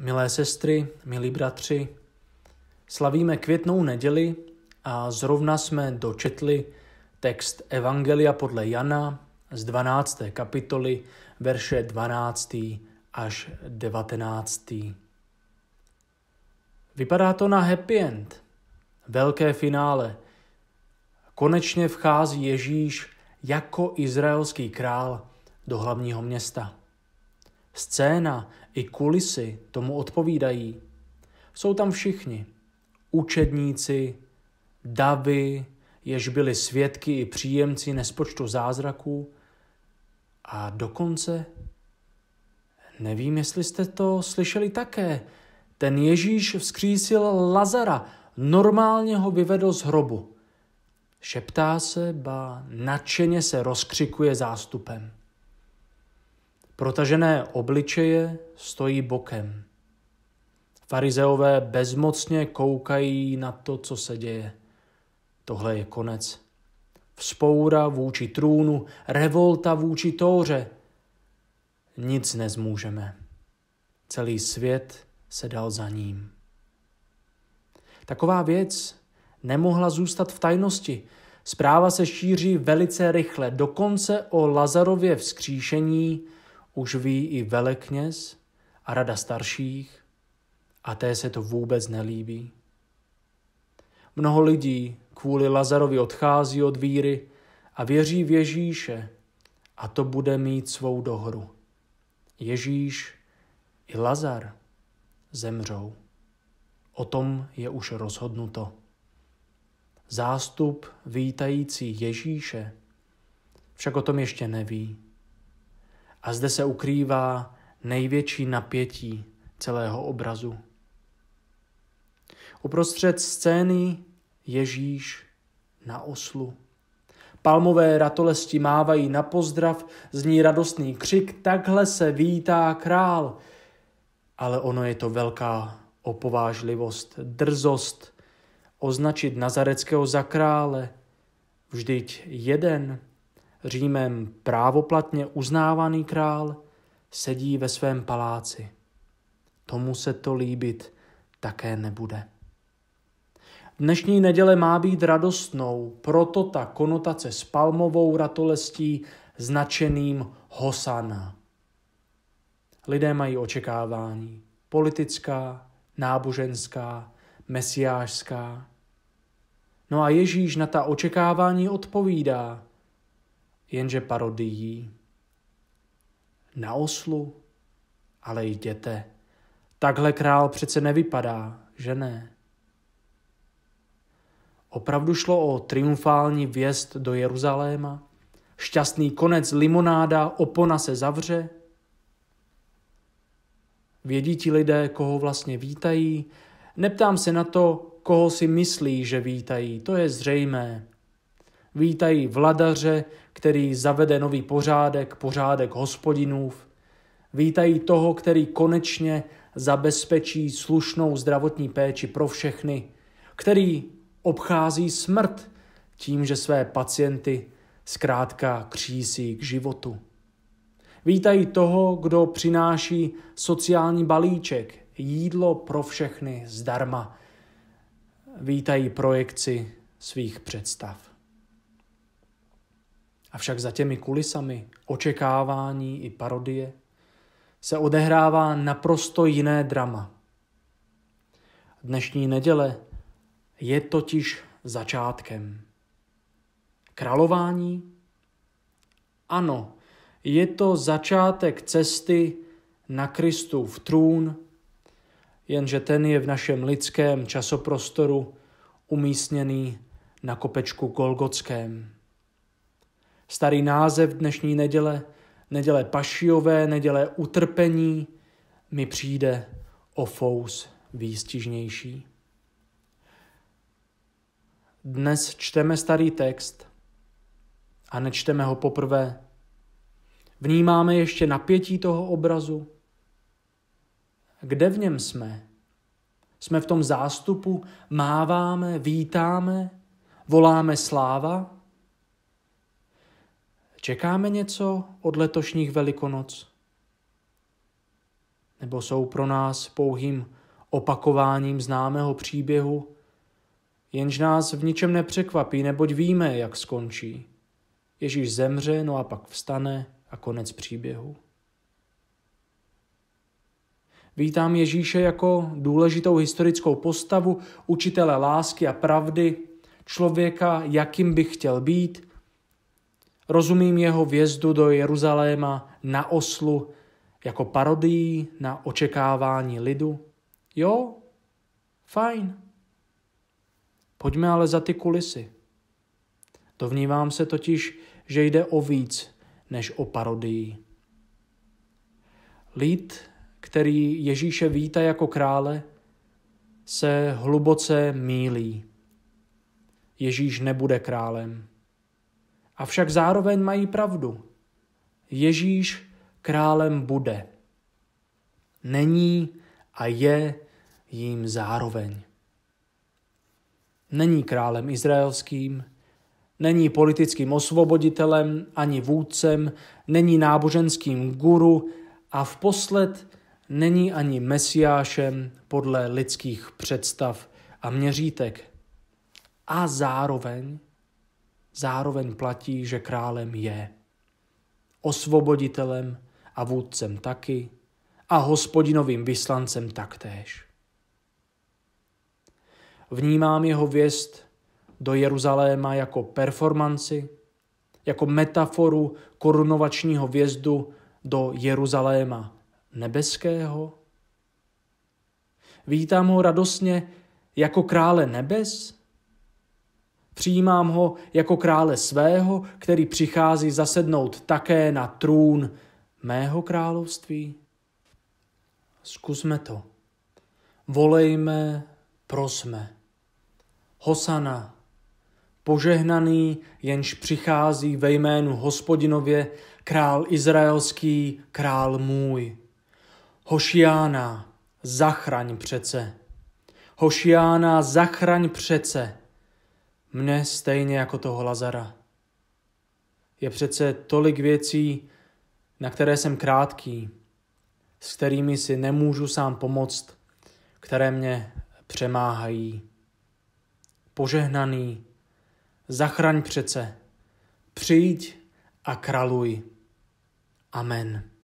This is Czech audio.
Milé sestry, milí bratři, slavíme květnou neděli a zrovna jsme dočetli text Evangelia podle Jana z 12. kapitoly, verše 12. až 19. Vypadá to na happy end, velké finále. Konečně vchází Ježíš jako izraelský král do hlavního města. Scéna, i kulisy tomu odpovídají. Jsou tam všichni. Učedníci, davy, jež byli svědky i příjemci nespočtu zázraků. A dokonce, nevím, jestli jste to slyšeli také, ten Ježíš vzkřísil Lazara, normálně ho vyvedl z hrobu. Šeptá se, ba nadšeně se rozkřikuje zástupem. Protažené obličeje stojí bokem. Farizeové bezmocně koukají na to, co se děje. Tohle je konec. Vzpoura vůči trůnu, revolta vůči tóře. Nic nezmůžeme. Celý svět se dal za ním. Taková věc nemohla zůstat v tajnosti. Zpráva se šíří velice rychle, dokonce o Lazarově vzkříšení už ví i velekněz a rada starších a té se to vůbec nelíbí. Mnoho lidí kvůli Lazarovi odchází od víry a věří v Ježíše a to bude mít svou dohru. Ježíš i Lazar zemřou. O tom je už rozhodnuto. Zástup vítající Ježíše však o tom ještě neví. A zde se ukrývá největší napětí celého obrazu. Uprostřed scény Ježíš na oslu. Palmové ratolesti mávají na pozdrav, zní radostný křik, takhle se vítá král. Ale ono je to velká opovážlivost, drzost, označit nazareckého za krále. Vždyť jeden Římem právoplatně uznávaný král, sedí ve svém paláci. Tomu se to líbit také nebude. Dnešní neděle má být radostnou, proto ta konotace s palmovou ratolestí značeným Hosana. Lidé mají očekávání politická, náboženská, mesiářská. No a Ježíš na ta očekávání odpovídá jenže parodií. Na oslu? Ale jděte. Takhle král přece nevypadá, že ne? Opravdu šlo o triumfální vjezd do Jeruzaléma? Šťastný konec limonáda, opona se zavře? Vědí ti lidé, koho vlastně vítají? Neptám se na to, koho si myslí, že vítají, to je zřejmé. Vítají vladaře, který zavede nový pořádek, pořádek hospodinův. Vítají toho, který konečně zabezpečí slušnou zdravotní péči pro všechny, který obchází smrt tím, že své pacienty zkrátka křísí k životu. Vítají toho, kdo přináší sociální balíček, jídlo pro všechny zdarma. Vítají projekci svých představ. Avšak za těmi kulisami očekávání i parodie se odehrává naprosto jiné drama. Dnešní neděle je totiž začátkem. Králování? Ano, je to začátek cesty na Kristu v trůn, jenže ten je v našem lidském časoprostoru umístěný na kopečku Golgotském. Starý název dnešní neděle, neděle pašiové neděle utrpení, mi přijde o fous výstižnější. Dnes čteme starý text a nečteme ho poprvé. Vnímáme ještě napětí toho obrazu. Kde v něm jsme? Jsme v tom zástupu, máváme, vítáme, voláme sláva, Čekáme něco od letošních Velikonoc? Nebo jsou pro nás pouhým opakováním známého příběhu, jenž nás v ničem nepřekvapí, neboť víme, jak skončí. Ježíš zemře, no a pak vstane a konec příběhu. Vítám Ježíše jako důležitou historickou postavu, učitele lásky a pravdy, člověka, jakým bych chtěl být, Rozumím jeho vjezdu do Jeruzaléma na oslu jako parodii na očekávání lidu. Jo, fajn. Pojďme ale za ty kulisy. Dovnívám se totiž, že jde o víc než o parodii. Lid, který Ježíše vítá jako krále, se hluboce mílí. Ježíš nebude králem. Avšak zároveň mají pravdu. Ježíš králem bude. Není a je jím zároveň. Není králem izraelským, není politickým osvoboditelem ani vůdcem, není náboženským guru a v posled není ani mesiášem podle lidských představ a měřítek. A zároveň zároveň platí, že králem je. Osvoboditelem a vůdcem taky a hospodinovým vyslancem taktéž. Vnímám jeho věst do Jeruzaléma jako performanci, jako metaforu korunovačního vjezdu do Jeruzaléma nebeského. Vítám ho radostně jako krále nebes Přijímám ho jako krále svého, který přichází zasednout také na trůn mého království. Zkusme to. Volejme, prosme. Hosana, požehnaný, jenž přichází ve jménu hospodinově, král izraelský, král můj. Hošiána, zachraň přece. Hošiána, zachraň přece. Mne stejně jako toho Lazara. Je přece tolik věcí, na které jsem krátký, s kterými si nemůžu sám pomoct, které mě přemáhají. Požehnaný, zachraň přece, přijď a kraluj. Amen.